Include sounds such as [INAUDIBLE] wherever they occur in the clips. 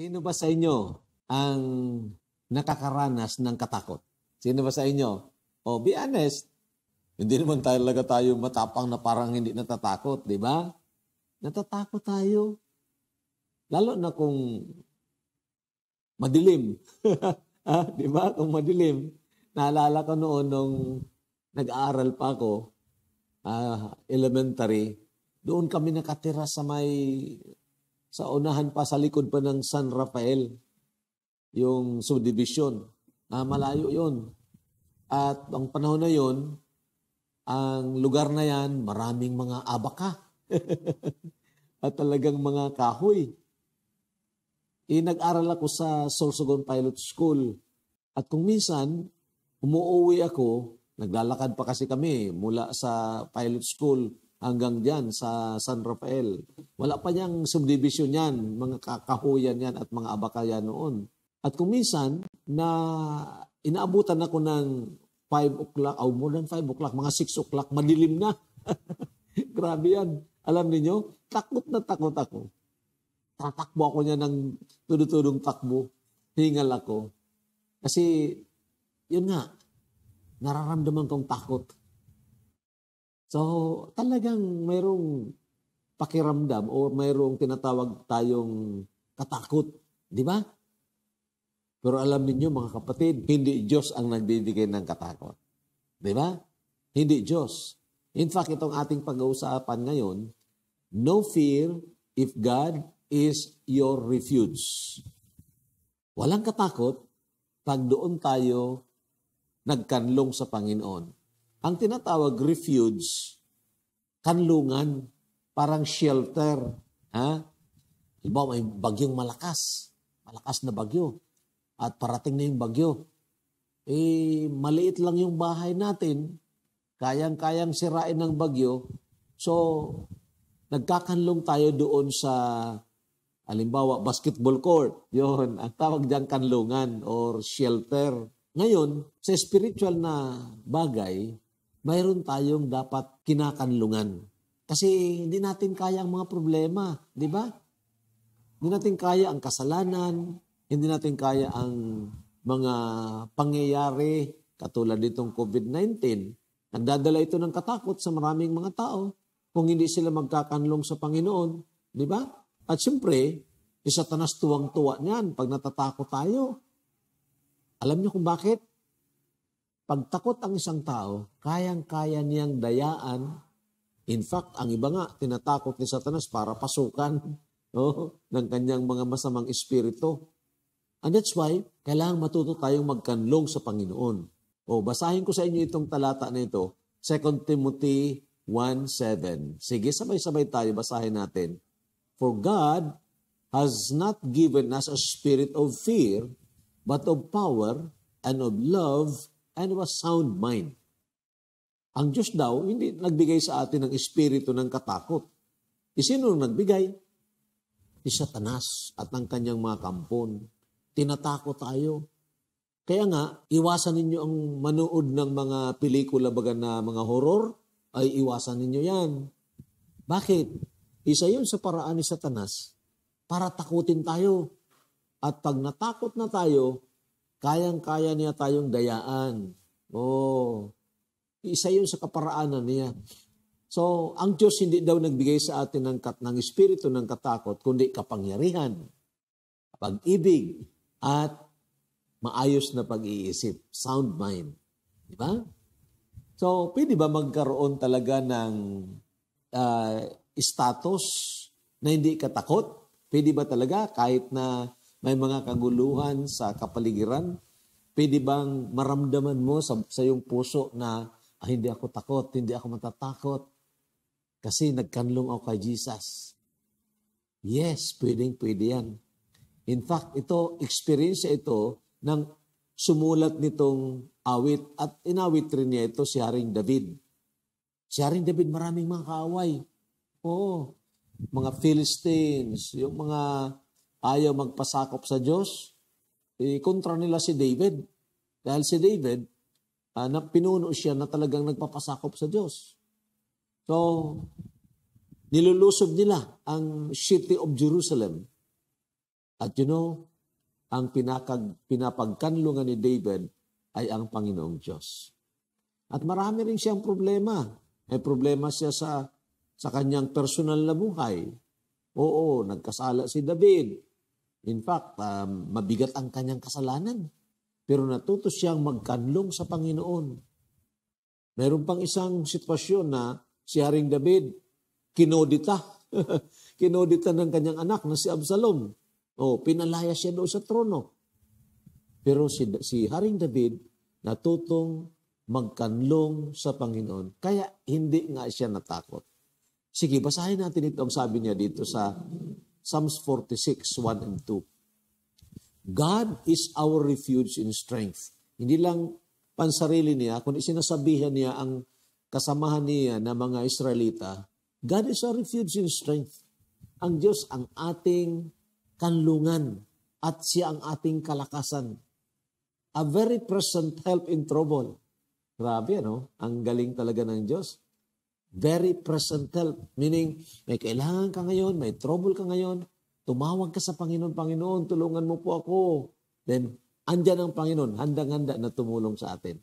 Sino ba sa inyo ang nakakaranas ng katakot? Sino ba sa inyo? O oh, be honest, hindi naman talaga tayo matapang na parang hindi natatakot, di ba? Natatakot tayo. Lalo na kung madilim. [LAUGHS] Ah, di ba? Kung madilim. Naalala ko noon nung nag-aaral pa ako, uh, elementary, doon kami nakatira sa may sa unahan pa, sa likod pa ng San Rafael, yung subdivision. Ah, malayo yon At ang panahon na yon ang lugar na yan, maraming mga abaka. [LAUGHS] At talagang mga kahoy. E, nag-aral ako sa Sorsogon Pilot School. At kung minsan, umuwi ako, naglalakad pa kasi kami mula sa pilot school hanggang diyan sa San Rafael. Wala pa niyang subdivision yan, mga kakahuyan yan at mga abakaya noon. At kuminsan na inaabutan ako ng 5 o'clock, oh, more than 5 o'clock, mga 6 o'clock, madilim na. [LAUGHS] Grabe yan. Alam niyo, takot na takot ako. Tatakbo ako niya ng tudutudong takbo. Hingal ako. Kasi, yun nga, nararamdaman kong takot So, talagang mayroong pakiramdam o mayroong tinatawag tayong katakot. Di ba? Pero alam niyo mga kapatid, hindi Diyos ang nagbibigay ng katakot. Di ba? Hindi Diyos. In fact, itong ating pag-uusapan ngayon, no fear if God is your refuge. Walang katakot pag doon tayo nagkanlong sa Panginoon. Ang tinatawag refuge, kanlungan, parang shelter. Ha? Halimbawa, may bagyong malakas. Malakas na bagyo. At parating na yung bagyo. Eh, maliit lang yung bahay natin. Kayang-kayang sirain ng bagyo. So, nagkakanlong tayo doon sa, halimbawa, basketball court. [LAUGHS] Yun, ang tawag diyan kanlungan or shelter. Ngayon, sa spiritual na bagay, mayroon tayong dapat kinakanlungan. Kasi hindi natin kaya ang mga problema, di ba? Hindi natin kaya ang kasalanan, hindi natin kaya ang mga pangyayari katulad nitong COVID-19. Nagdadala ito ng katakot sa maraming mga tao kung hindi sila magkakanlong sa Panginoon, di ba? At siyempre, si Satanas tuwang-tuwa niyan pag natatakot tayo. Alam niyo kung bakit? pag takot ang isang tao, kayang-kaya niyang dayaan. In fact, ang iba nga, tinatakot ni Satanas para pasukan [LAUGHS] no, ng kanyang mga masamang espiritu. And that's why, kailangan matuto tayong magkanlong sa Panginoon. O, basahin ko sa inyo itong talata na ito, 2 Timothy 1.7. Sige, sabay-sabay tayo, basahin natin. For God has not given us a spirit of fear, but of power and of love ano ba? Sound mind. Ang Diyos daw, hindi nagbigay sa atin ng espiritu ng katakot. E sino nagbigay? Si Satanas at ang kanyang mga kampon. Tinatakot tayo. Kaya nga, iwasan ninyo ang manood ng mga pelikula baga na mga horror, ay iwasan ninyo yan. Bakit? Isa yun sa paraan ni Satanas para takutin tayo. At pag natakot na tayo, Kayang-kaya niya tayong dayaan. Oh, isa yun sa kaparaanan niya. So, ang Diyos hindi daw nagbigay sa atin ng, kat, ng espiritu ng katakot, kundi kapangyarihan, pag-ibig, at maayos na pag-iisip, sound mind. Di ba? So, pwede ba magkaroon talaga ng uh, status na hindi katakot? Pwede ba talaga kahit na may mga kaguluhan sa kapaligiran, pwede bang maramdaman mo sa, sa iyong puso na ah, hindi ako takot, hindi ako matatakot kasi nagkanlong ako kay Jesus. Yes, pwedeng pwede yan. In fact, ito, experience ito ng sumulat nitong awit at inawit rin niya ito si Haring David. Si Haring David maraming mga kaaway. Oo. Mga Philistines, yung mga ayaw magpasakop sa Diyos, eh, kontra nila si David. Dahil si David, uh, pinuno siya na talagang nagpapasakop sa Diyos. So, nilulusob nila ang city of Jerusalem. At you know, ang pinakag, pinapagkanlungan ni David ay ang Panginoong Diyos. At marami rin siyang problema. May problema siya sa sa kanyang personal na buhay. Oo, nagkasala si David. In fact, um, mabigat ang kanyang kasalanan. Pero natuto siyang magkanlong sa Panginoon. Meron pang isang sitwasyon na si Haring David kinodita. [LAUGHS] kinodita ng kanyang anak na si Absalom. O, pinalaya siya doon sa trono. Pero si, si Haring David natutong magkanlong sa Panginoon. Kaya hindi nga siya natakot. Sige, basahin natin ito ang sabi niya dito sa Psalms 46, 1 and 2. God is our refuge in strength. Hindi lang pansarili niya, kundi sinasabihan niya ang kasamahan niya na mga Israelita, God is our refuge in strength. Ang Diyos ang ating kanlungan at siya ang ating kalakasan. A very present help in trouble. Grabe, no? Ang galing talaga ng Diyos. Very present help. Meaning, may kailangan ka ngayon, may trouble ka ngayon, tumawag ka sa Panginoon, Panginoon, tulungan mo po ako. Then, andyan ang Panginoon, handang-handa na tumulong sa atin.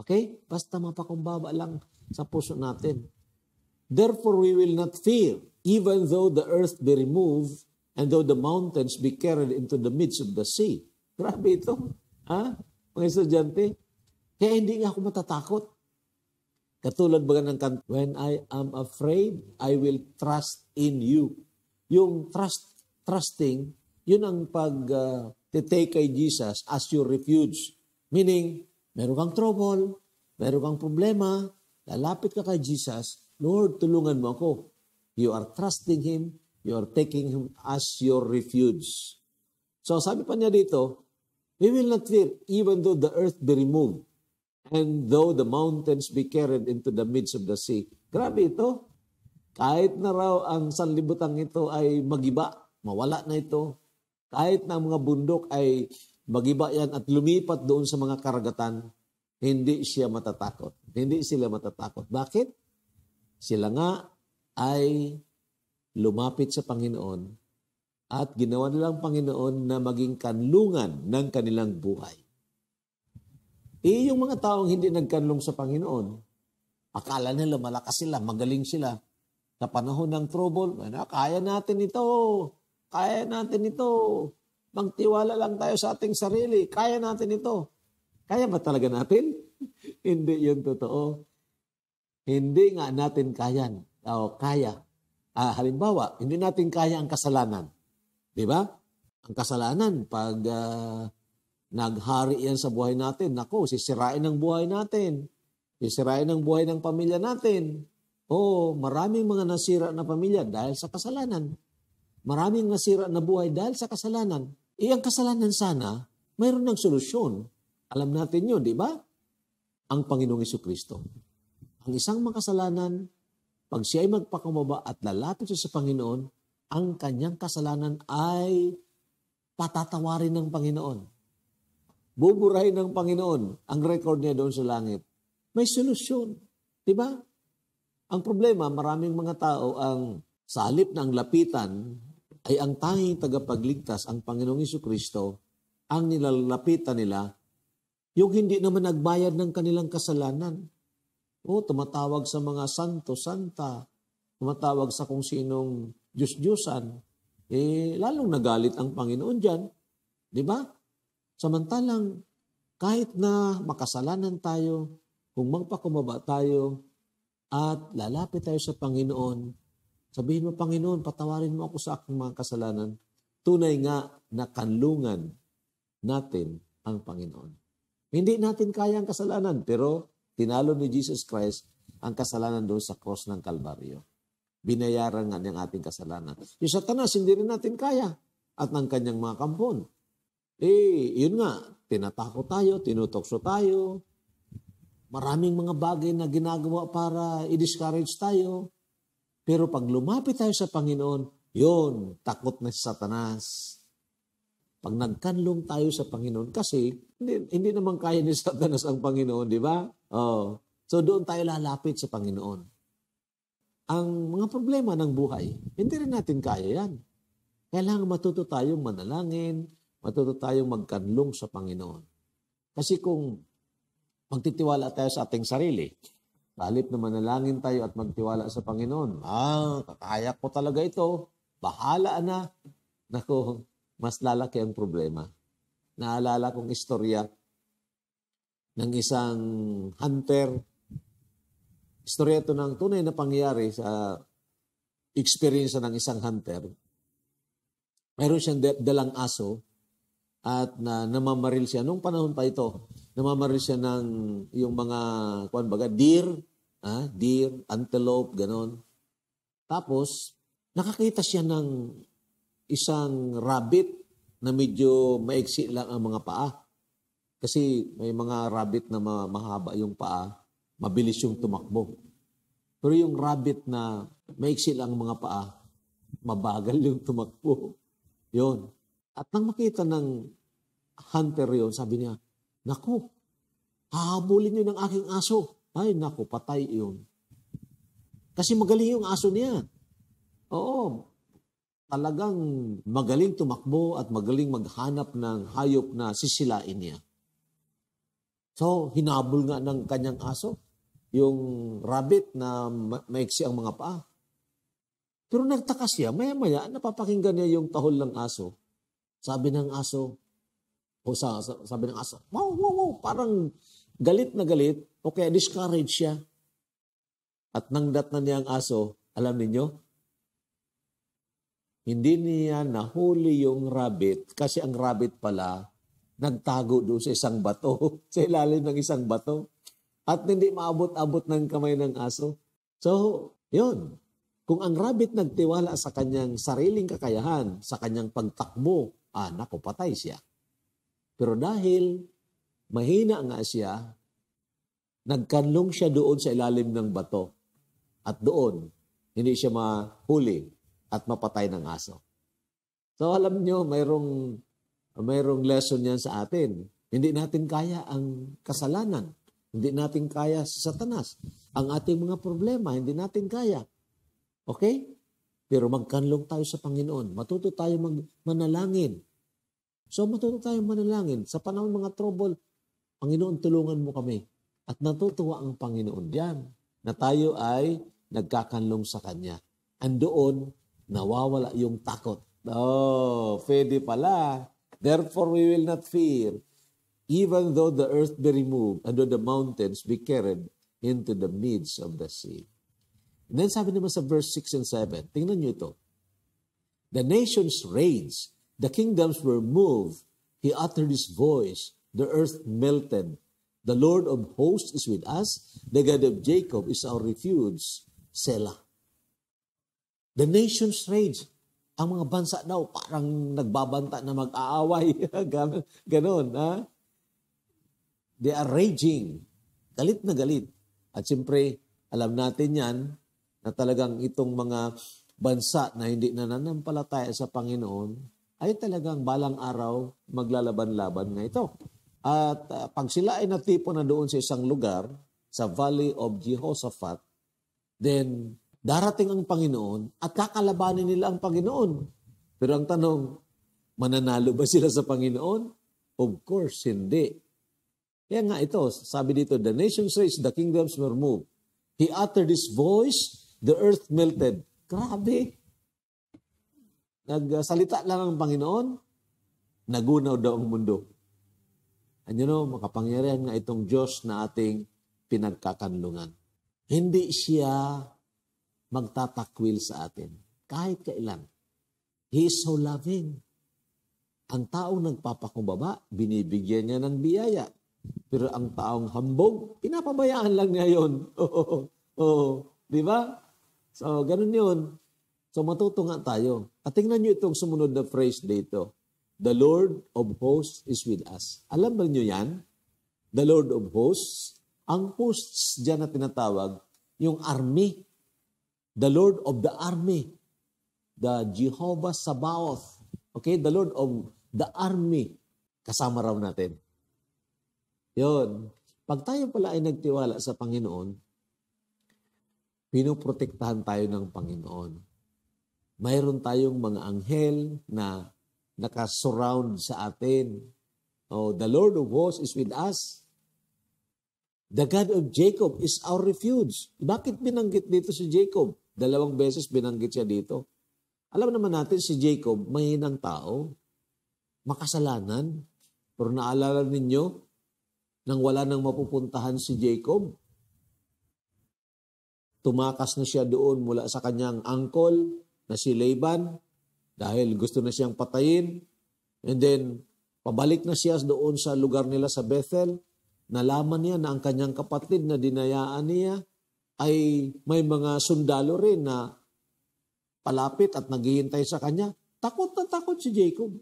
Okay? Basta mapakumbaba lang sa puso natin. Therefore, we will not fear, even though the earth be removed, and though the mountains be carried into the midst of the sea. Grabe ito. Ha? Mga estudyante. Kaya hindi nga ako matatakot. Katulad baga ng kanta, When I am afraid, I will trust in you. Yung trust, trusting, yun ang pag uh, ah, take kay Jesus as your refuge. Meaning, meron kang trouble, meron kang problema, lalapit ka kay Jesus, Lord, tulungan mo ako. You are trusting Him, you are taking Him as your refuge. So sabi pa niya dito, We will not fear even though the earth be removed And though the mountains be carried into the midst of the sea. Grabe ito. Kahit na raw ang sanlibutan ito ay magiba, mawala na ito. Kahit na ang mga bundok ay magiba yan at lumipat doon sa mga karagatan, hindi siya matatakot. Hindi sila matatakot. Bakit? Sila nga ay lumapit sa Panginoon at ginawa nilang Panginoon na maging kanlungan ng kanilang buhay. Eh, yung mga taong hindi nagkanlong sa Panginoon, akala nila malakas sila, magaling sila. Sa panahon ng trouble, na, ano, kaya natin ito, kaya natin ito. Magtiwala lang tayo sa ating sarili, kaya natin ito. Kaya ba talaga natin? [LAUGHS] hindi yun totoo. Hindi nga natin kayan. O, kaya. Ah, halimbawa, hindi natin kaya ang kasalanan. Di ba? Ang kasalanan, pag uh, Naghari yan sa buhay natin. Nako, sisirain ang buhay natin. Sisirain ang buhay ng pamilya natin. Oo, maraming mga nasira na pamilya dahil sa kasalanan. Maraming nasira na buhay dahil sa kasalanan. Eh, ang kasalanan sana, mayroon ng solusyon. Alam natin yun, di ba? Ang Panginoong Iso Kristo. Ang isang makasalanan, pag siya ay magpakumaba at lalapit siya sa Panginoon, ang kanyang kasalanan ay patatawarin ng Panginoon. Buburahin ng Panginoon ang record niya doon sa langit. May solusyon. Di ba? Ang problema, maraming mga tao ang salip sa ng lapitan ay ang tanging tagapagligtas, ang Panginoong Iso Kristo, ang nilalapitan nila, yung hindi naman nagbayad ng kanilang kasalanan. O, tumatawag sa mga santo, santa, tumatawag sa kung sinong Diyos-Diyosan, eh, lalong nagalit ang Panginoon dyan. Di ba? Samantalang kahit na makasalanan tayo, kung magpakumaba tayo, at lalapit tayo sa Panginoon, sabihin mo, Panginoon, patawarin mo ako sa aking mga kasalanan. Tunay nga na kanlungan natin ang Panginoon. Hindi natin kaya ang kasalanan, pero tinalo ni Jesus Christ ang kasalanan doon sa cross ng Kalbaryo. Binayaran nga ang ating kasalanan. Yung satanas, hindi rin natin kaya at ng kanyang mga kampon. Eh, yun nga, tinatakot tayo, tinutokso tayo, maraming mga bagay na ginagawa para i-discourage tayo. Pero pag lumapit tayo sa Panginoon, yun, takot na si Satanas. Pag nagkanlong tayo sa Panginoon, kasi hindi, hindi naman kaya ni Satanas ang Panginoon, di ba? Oh. So doon tayo lalapit sa Panginoon ang mga problema ng buhay. Hindi rin natin kaya yan. Kailangan matuto tayong manalangin, matuto tayong magkadlong sa Panginoon. Kasi kung magtitiwala tayo sa ating sarili, talip na manalangin tayo at magtiwala sa Panginoon, ah, kakaya ko talaga ito, bahala na, nako, mas lalaki ang problema. Naalala kong istorya ng isang hunter. Istorya ito ng tunay na pangyari sa experience ng isang hunter. Meron siyang dalang aso at na namamaril siya. Nung panahon pa ito, namamaril siya ng yung mga, kuan baga, deer, ah, deer, antelope, ganon. Tapos, nakakita siya ng isang rabbit na medyo maiksi lang ang mga paa. Kasi may mga rabbit na mahaba yung paa, mabilis yung tumakbo. Pero yung rabbit na maiksi lang ang mga paa, mabagal yung tumakbo. Yun. At nang makita ng hunter yon sabi niya, Naku, hahabulin niyo ng aking aso. Ay, naku, patay iyon. Kasi magaling yung aso niya. Oo, talagang magaling tumakbo at magaling maghanap ng hayop na sisilain niya. So, hinabol nga ng kanyang aso yung rabbit na ma- maiksi ang mga paa. Pero nagtakas siya, maya-maya, napapakinggan niya yung tahol ng aso. Sabi ng aso, o sa, sabi ng aso, wow, wow, wow, parang galit na galit o kaya discouraged siya. At nangdat na niya ang aso, alam niyo hindi niya nahuli yung rabbit kasi ang rabbit pala nagtago doon sa isang bato, [LAUGHS] sa ilalim ng isang bato. At hindi maabot-abot ng kamay ng aso. So, yun. Kung ang rabbit nagtiwala sa kanyang sariling kakayahan, sa kanyang pagtakbo, anak ko patay siya. Pero dahil mahina nga siya, nagkanlong siya doon sa ilalim ng bato. At doon, hindi siya mahuli at mapatay ng aso. So alam nyo, mayroong, mayroong lesson yan sa atin. Hindi natin kaya ang kasalanan. Hindi natin kaya si Satanas. Ang ating mga problema, hindi natin kaya. Okay? Pero magkanlong tayo sa Panginoon. Matuto tayo mag manalangin. So matuto tayo manalangin. Sa panahon mga trouble, Panginoon, tulungan mo kami. At natutuwa ang Panginoon diyan na tayo ay nagkakanlong sa Kanya. And doon, nawawala yung takot. Oh, pwede pala. Therefore, we will not fear. Even though the earth be removed, and though the mountains be carried into the midst of the sea. And then sabi naman sa verse 6 and 7, tingnan nyo ito. The nations rage, the kingdoms were moved, he uttered his voice, the earth melted. The Lord of hosts is with us, the God of Jacob is our refuge, Selah. The nations rage. Ang mga bansa daw oh, parang nagbabanta na mag-aaway. [LAUGHS] Ganon, ha? They are raging. Galit na galit. At siyempre, alam natin yan, na talagang itong mga bansa na hindi nananampalataya sa Panginoon ay talagang balang araw maglalaban-laban nga ito. At uh, pag sila ay natipo na doon sa isang lugar, sa Valley of Jehoshaphat, then darating ang Panginoon at kakalabanin nila ang Panginoon. Pero ang tanong, mananalo ba sila sa Panginoon? Of course, hindi. Kaya nga ito, sabi dito, the nations raised, the kingdoms were moved. He uttered his voice, The earth melted. Grabe. Nagsalita lang ang Panginoon, nagunaw daw ang mundo. And you know, makapangyarihan nga itong Diyos na ating pinagkakanlungan. Hindi siya magtatakwil sa atin. Kahit kailan. He is so loving. Ang taong nagpapakumbaba, binibigyan niya ng biyaya. Pero ang taong hambog, pinapabayaan lang niya yun. [LAUGHS] Oo. Oh, oh, oh. Di ba? So, ganun yun. So, matuto tayo. At tingnan nyo itong sumunod na phrase dito. The Lord of hosts is with us. Alam ba nyo yan? The Lord of hosts. Ang hosts dyan na tinatawag, yung army. The Lord of the army. The Jehovah Sabaoth. Okay? The Lord of the army. Kasama raw natin. Yun. Pag tayo pala ay nagtiwala sa Panginoon, pinoprotektahan tayo ng Panginoon. Mayroon tayong mga anghel na nakasurround sa atin. Oh, the Lord of hosts is with us. The God of Jacob is our refuge. Bakit binanggit dito si Jacob? Dalawang beses binanggit siya dito. Alam naman natin si Jacob, mahinang tao, makasalanan. Pero naalala ninyo, nang wala nang mapupuntahan si Jacob, tumakas na siya doon mula sa kanyang uncle na si Laban dahil gusto na siyang patayin. And then, pabalik na siya doon sa lugar nila sa Bethel. Nalaman niya na ang kanyang kapatid na dinayaan niya ay may mga sundalo rin na palapit at naghihintay sa kanya. Takot na takot si Jacob.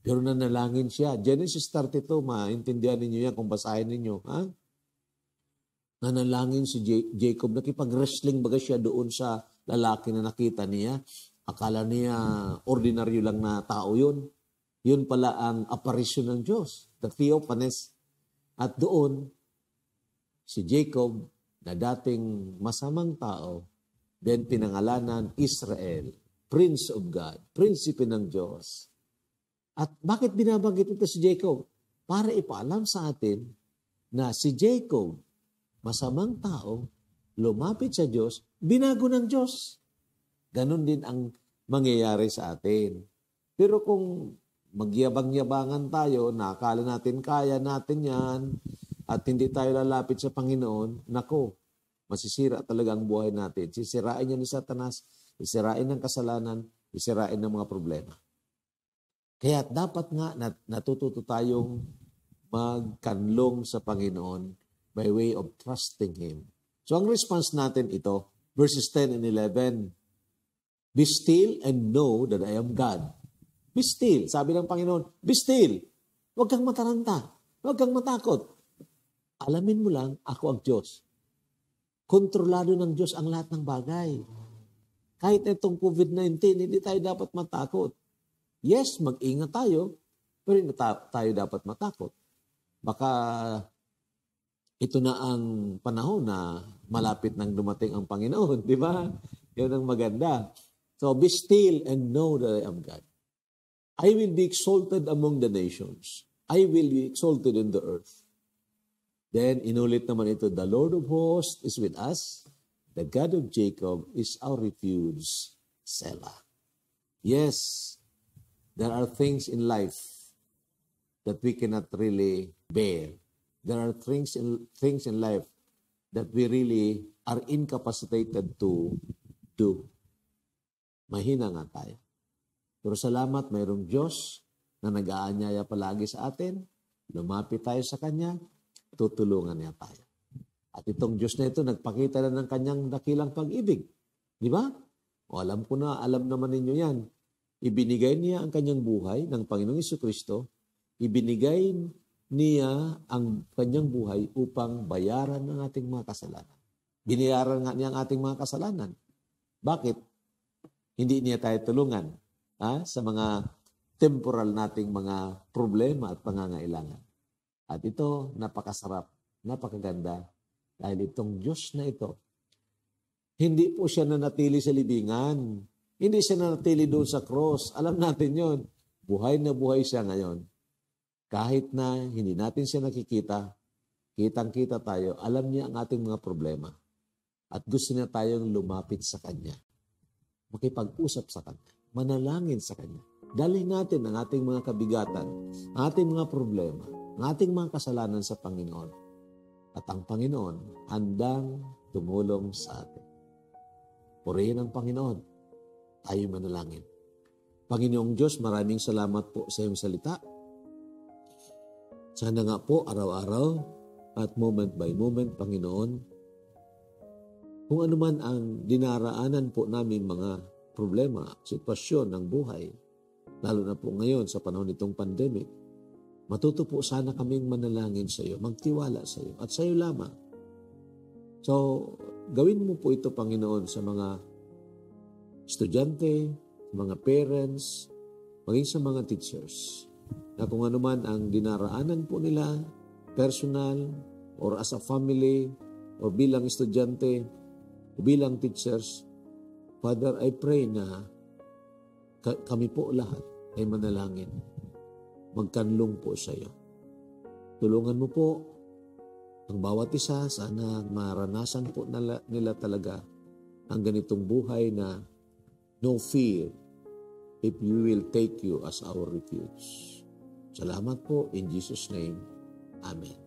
Pero nanalangin siya. Genesis 32, maintindihan ninyo yan kung basahin ninyo. Ha? nanalangin si Jacob, nakipag-wrestling baga siya doon sa lalaki na nakita niya. Akala niya ordinaryo lang na tao yun. Yun pala ang apparition ng Diyos, the Theophanes. At doon, si Jacob, na dating masamang tao, then pinangalanan Israel, Prince of God, Prinsipe ng Diyos. At bakit binabanggit ito si Jacob? Para ipaalam sa atin na si Jacob masamang tao, lumapit sa Diyos, binago ng Diyos. Ganon din ang mangyayari sa atin. Pero kung magyabang-yabangan tayo, nakala natin kaya natin yan, at hindi tayo lalapit sa Panginoon, nako, masisira talaga ang buhay natin. Sisirain niya ni Satanas, sisirain ng kasalanan, sisirain ng mga problema. Kaya dapat nga natututo tayong magkanlong sa Panginoon by way of trusting Him. So ang response natin ito, verses 10 and 11, Be still and know that I am God. Be still. Sabi ng Panginoon, be still. Huwag kang mataranta. Huwag kang matakot. Alamin mo lang, ako ang Diyos. Kontrolado ng Diyos ang lahat ng bagay. Kahit itong COVID-19, hindi tayo dapat matakot. Yes, mag-ingat tayo, pero hindi tayo dapat matakot. Baka ito na ang panahon na malapit nang dumating ang Panginoon, [LAUGHS] di ba? Yan ang maganda. So be still and know that I am God. I will be exalted among the nations. I will be exalted in the earth. Then inulit naman ito, the Lord of hosts is with us. The God of Jacob is our refuge, Selah. Yes, there are things in life that we cannot really bear there are things in things in life that we really are incapacitated to do. Mahina nga tayo. Pero salamat, mayroong Diyos na nag-aanyaya palagi sa atin. Lumapit tayo sa Kanya, tutulungan niya tayo. At itong Diyos na ito, nagpakita na ng kanyang dakilang pag-ibig. Di ba? O alam ko na, alam naman ninyo yan. Ibinigay niya ang kanyang buhay ng Panginoong Iso Kristo. Ibinigay niya ang kanyang buhay upang bayaran ang ating mga kasalanan. Binayaran nga niya ang ating mga kasalanan. Bakit? Hindi niya tayo tulungan ha? sa mga temporal nating mga problema at pangangailangan. At ito, napakasarap, napakaganda, dahil itong Diyos na ito, hindi po siya nanatili sa libingan. Hindi siya nanatili doon sa cross. Alam natin yon. Buhay na buhay siya ngayon kahit na hindi natin siya nakikita, kitang-kita tayo, alam niya ang ating mga problema. At gusto niya tayong lumapit sa Kanya. Makipag-usap sa Kanya. Manalangin sa Kanya. Dalhin natin ang ating mga kabigatan, ang ating mga problema, ang ating mga kasalanan sa Panginoon. At ang Panginoon, handang tumulong sa atin. Purihin ang Panginoon. Tayo manalangin. Panginoong Diyos, maraming salamat po sa iyong salita. Sana nga po araw-araw at moment by moment, Panginoon, kung ano man ang dinaraanan po namin mga problema, sitwasyon ng buhay, lalo na po ngayon sa panahon nitong pandemic, matuto po sana kaming manalangin sa iyo, magtiwala sa iyo, at sa iyo lamang. So, gawin mo po ito, Panginoon, sa mga estudyante, mga parents, maging sa mga teachers na kung ano man ang dinaraanan po nila, personal, or as a family, or bilang estudyante, o bilang teachers, Father, I pray na kami po lahat ay manalangin. Magkanlong po sa iyo. Tulungan mo po ang bawat isa, sana maranasan po nila talaga ang ganitong buhay na no fear, if we will take you as our refuge. Salamat po in Jesus' name. Amen.